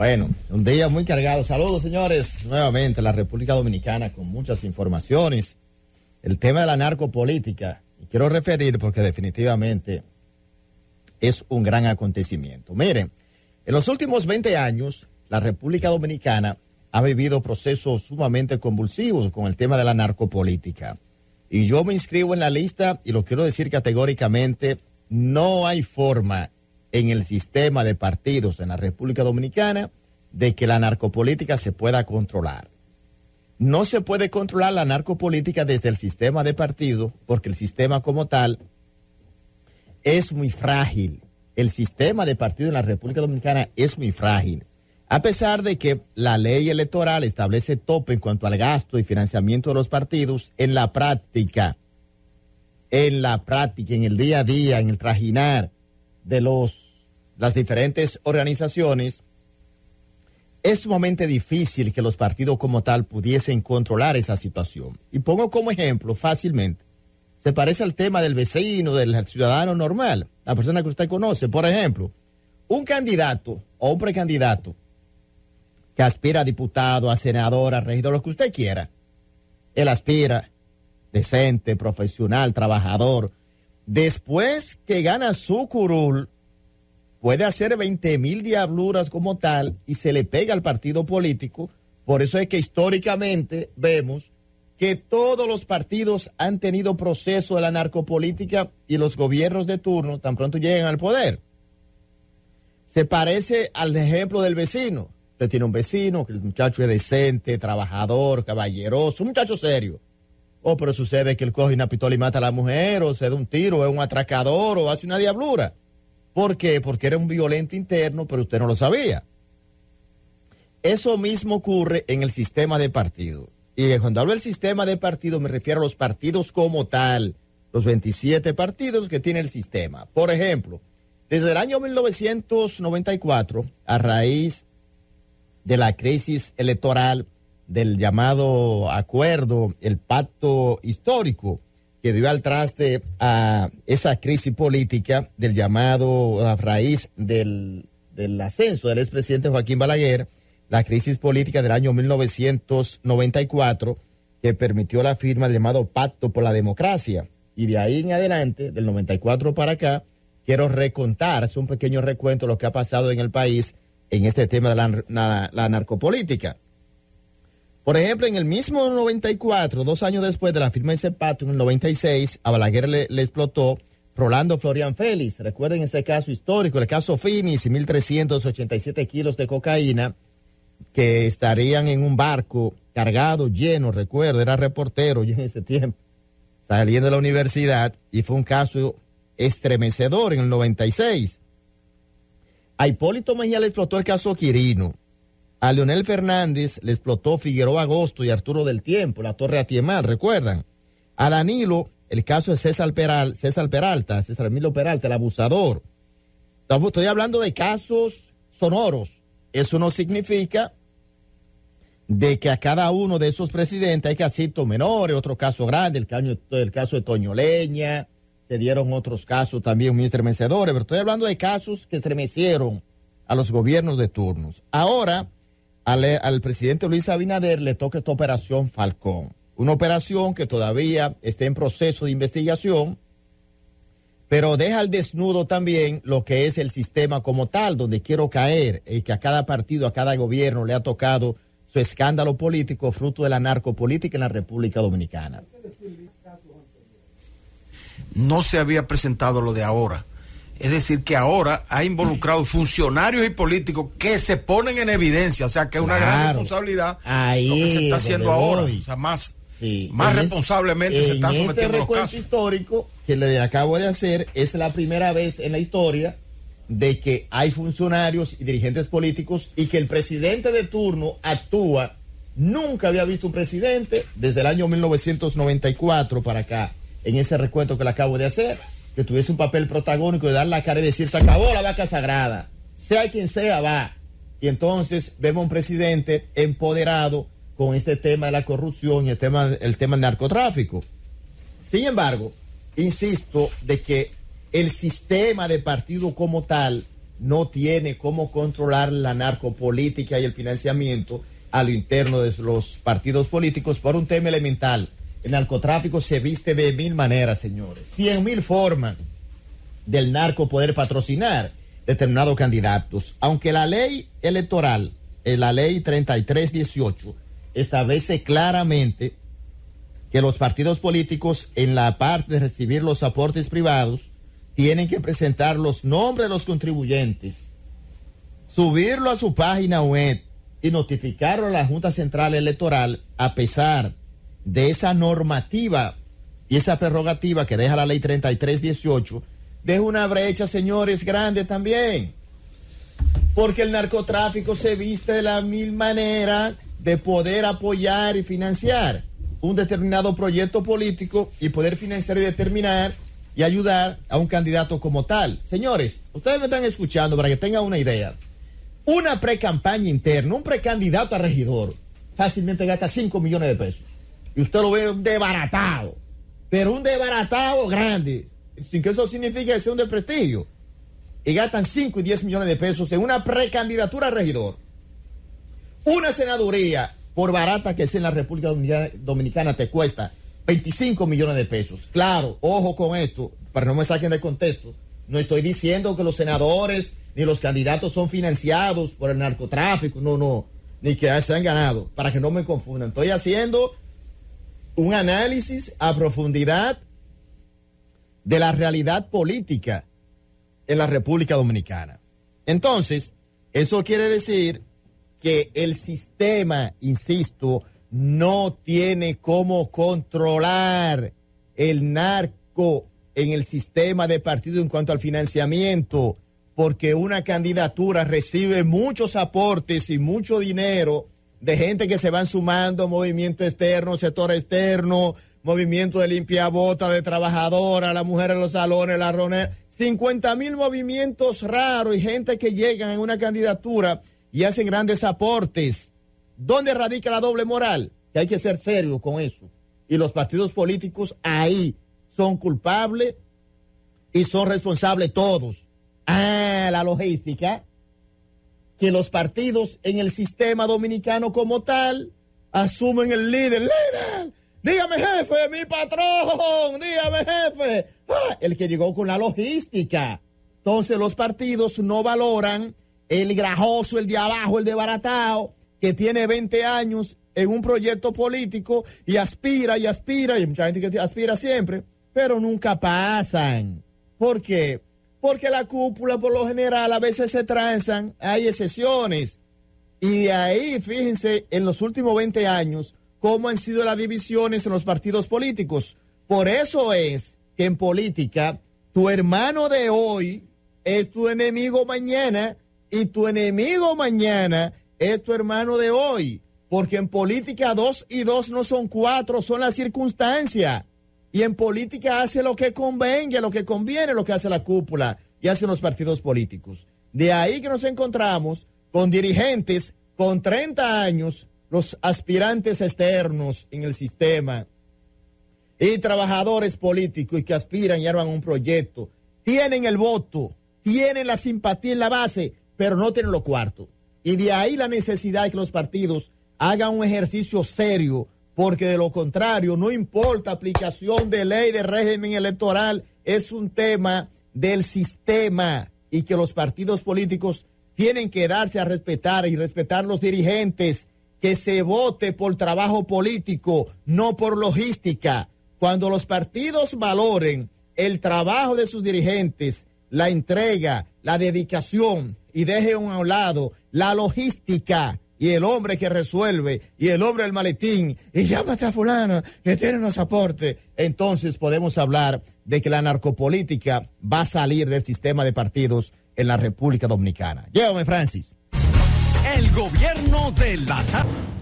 Bueno, un día muy cargado. Saludos, señores. Nuevamente la República Dominicana con muchas informaciones. El tema de la narcopolítica. quiero referir porque definitivamente es un gran acontecimiento. Miren, en los últimos 20 años, la República Dominicana ha vivido procesos sumamente convulsivos con el tema de la narcopolítica. Y yo me inscribo en la lista y lo quiero decir categóricamente, no hay forma en el sistema de partidos en la República Dominicana de que la narcopolítica se pueda controlar. No se puede controlar la narcopolítica desde el sistema de partido, porque el sistema como tal es muy frágil. El sistema de partido en la República Dominicana es muy frágil. A pesar de que la ley electoral establece tope en cuanto al gasto y financiamiento de los partidos, en la práctica, en la práctica, en el día a día, en el trajinar, de los, las diferentes organizaciones, es sumamente difícil que los partidos como tal pudiesen controlar esa situación. Y pongo como ejemplo fácilmente, se parece al tema del vecino, del ciudadano normal, la persona que usted conoce. Por ejemplo, un candidato o un precandidato que aspira a diputado, a senador, a regidor, lo que usted quiera, él aspira decente, profesional, trabajador, Después que gana su curul, puede hacer 20 mil diabluras como tal y se le pega al partido político. Por eso es que históricamente vemos que todos los partidos han tenido proceso de la narcopolítica y los gobiernos de turno tan pronto llegan al poder. Se parece al ejemplo del vecino. Usted tiene un vecino, que el muchacho es decente, trabajador, caballeroso, un muchacho serio. O oh, pero sucede que el coge una y mata a la mujer, o se da un tiro, o es un atracador, o hace una diablura. ¿Por qué? Porque era un violento interno, pero usted no lo sabía. Eso mismo ocurre en el sistema de partido. Y cuando hablo del sistema de partido me refiero a los partidos como tal, los 27 partidos que tiene el sistema. Por ejemplo, desde el año 1994, a raíz de la crisis electoral del llamado acuerdo, el pacto histórico que dio al traste a esa crisis política del llamado a raíz del, del ascenso del expresidente Joaquín Balaguer, la crisis política del año 1994 que permitió la firma del llamado Pacto por la Democracia. Y de ahí en adelante, del 94 para acá, quiero recontar, es un pequeño recuento de lo que ha pasado en el país en este tema de la narcopolítica. Por ejemplo, en el mismo 94, dos años después de la firma de ese pacto, en el 96, a Balaguer le, explotó Rolando Florian Félix. Recuerden ese caso histórico, el caso Finis, y 1.387 kilos de cocaína que estarían en un barco cargado, lleno, recuerdo, era reportero yo en ese tiempo, saliendo de la universidad y fue un caso estremecedor en el 96. A Hipólito Mejía le explotó el caso Quirino, a Leonel Fernández le explotó Figueroa Agosto y Arturo del Tiempo, la Torre Atiemal, ¿recuerdan? A Danilo, el caso de César, Peral, César Peralta, César Emilio Peralta, el abusador. Estoy hablando de casos sonoros. Eso no significa de que a cada uno de esos presidentes hay casitos menores, otro caso grande, el caso, el caso de Toño Leña, se dieron otros casos también muy estremecedores, pero estoy hablando de casos que estremecieron a los gobiernos de turnos. Ahora, al, presidente Luis Abinader le toca esta operación Falcón. Una operación que todavía está en proceso de investigación, pero deja al desnudo también lo que es el sistema como tal, donde quiero caer, y que a cada partido, a cada gobierno le ha tocado su escándalo político fruto de la narcopolítica en la República Dominicana. No se había presentado lo de ahora. Es decir, que ahora ha involucrado funcionarios y políticos que se ponen en evidencia, o sea, que es una gran responsabilidad lo que se está haciendo ahora, o sea, más, más responsablemente se está sometiendo este recuento histórico que le acabo de hacer es la primera vez en la historia de que hay funcionarios y dirigentes políticos y que el presidente de turno actúa. Nunca había visto un presidente desde el año 1994 para acá, en ese recuento que le acabo de hacer que tuviese un papel protagónico de dar la cara y decir, se acabó la vaca sagrada, sea quien sea, va. Y entonces vemos un presidente empoderado con este tema de la corrupción y el tema, el tema del narcotráfico. Sin embargo, insisto de que el sistema de partido como tal no tiene cómo controlar la narcopolítica y el financiamiento a lo interno de los partidos políticos por un tema elemental el narcotráfico se viste de mil maneras, señores. Cien mil formas del narco poder patrocinar determinados candidatos. Aunque la ley electoral, eh, la ley 3318, establece claramente que los partidos políticos, en la parte de recibir los aportes privados, tienen que presentar los nombres de los contribuyentes, subirlo a su página web y notificarlo a la Junta Central Electoral a pesar de esa normativa y esa prerrogativa que deja la ley 3318, deja una brecha, señores, grande también. Porque el narcotráfico se viste de la mil manera de poder apoyar y financiar un determinado proyecto político y poder financiar y determinar y ayudar a un candidato como tal. Señores, ustedes me están escuchando para que tengan una idea. Una pre-campaña interna, un precandidato a regidor, fácilmente gasta 5 millones de pesos y usted lo ve desbaratado, pero un desbaratado grande, sin que eso signifique que sea un desprestigio. Y gastan 5 y 10 millones de pesos en una precandidatura a regidor, una senaduría, por barata que sea en la República Dominicana, te cuesta 25 millones de pesos. Claro, ojo con esto, para no me saquen de contexto. No estoy diciendo que los senadores ni los candidatos son financiados por el narcotráfico, no, no, ni que se han ganado, para que no me confundan. Estoy haciendo un análisis a profundidad de la realidad política en la República Dominicana. Entonces, eso quiere decir que el sistema, insisto, no tiene cómo controlar el narco en el sistema de partido en cuanto al financiamiento, porque una candidatura recibe muchos aportes y mucho dinero de gente que se van sumando, movimiento externo, sector externo, movimiento de limpia bota, de trabajadora, la mujer en los salones, la ronera. 50 mil movimientos raros y gente que llegan en una candidatura y hacen grandes aportes. ¿Dónde radica la doble moral? Que hay que ser serio con eso. Y los partidos políticos ahí son culpables y son responsables todos. Ah, la logística que los partidos en el sistema dominicano como tal asumen el líder. ¡Líder! Dígame jefe, mi patrón, dígame jefe. ¡Ah! el que llegó con la logística. Entonces los partidos no valoran el grajoso, el de abajo, el de baratao, que tiene 20 años en un proyecto político y aspira y aspira, y mucha gente que aspira siempre, pero nunca pasan. ¿Por Porque porque la cúpula por lo general a veces se transan, hay excepciones. Y ahí, fíjense, en los últimos 20 años, cómo han sido las divisiones en los partidos políticos. Por eso es que en política, tu hermano de hoy es tu enemigo mañana y tu enemigo mañana es tu hermano de hoy. Porque en política dos y dos no son cuatro, son las circunstancias. Y en política hace lo que convenga, lo que conviene, lo que hace la cúpula y hacen los partidos políticos. De ahí que nos encontramos con dirigentes con 30 años, los aspirantes externos en el sistema y trabajadores políticos que aspiran y arman un proyecto. Tienen el voto, tienen la simpatía en la base, pero no tienen lo cuarto. Y de ahí la necesidad de que los partidos hagan un ejercicio serio porque de lo contrario, no importa aplicación de ley de régimen electoral, es un tema del sistema y que los partidos políticos tienen que darse a respetar y respetar los dirigentes, que se vote por trabajo político, no por logística. Cuando los partidos valoren el trabajo de sus dirigentes, la entrega, la dedicación y dejen a un lado la logística, y el hombre que resuelve, y el hombre del maletín, y llámate a fulano, que tiene los aportes, entonces podemos hablar de que la narcopolítica va a salir del sistema de partidos en la República Dominicana. Llévame, Francis. El gobierno de la...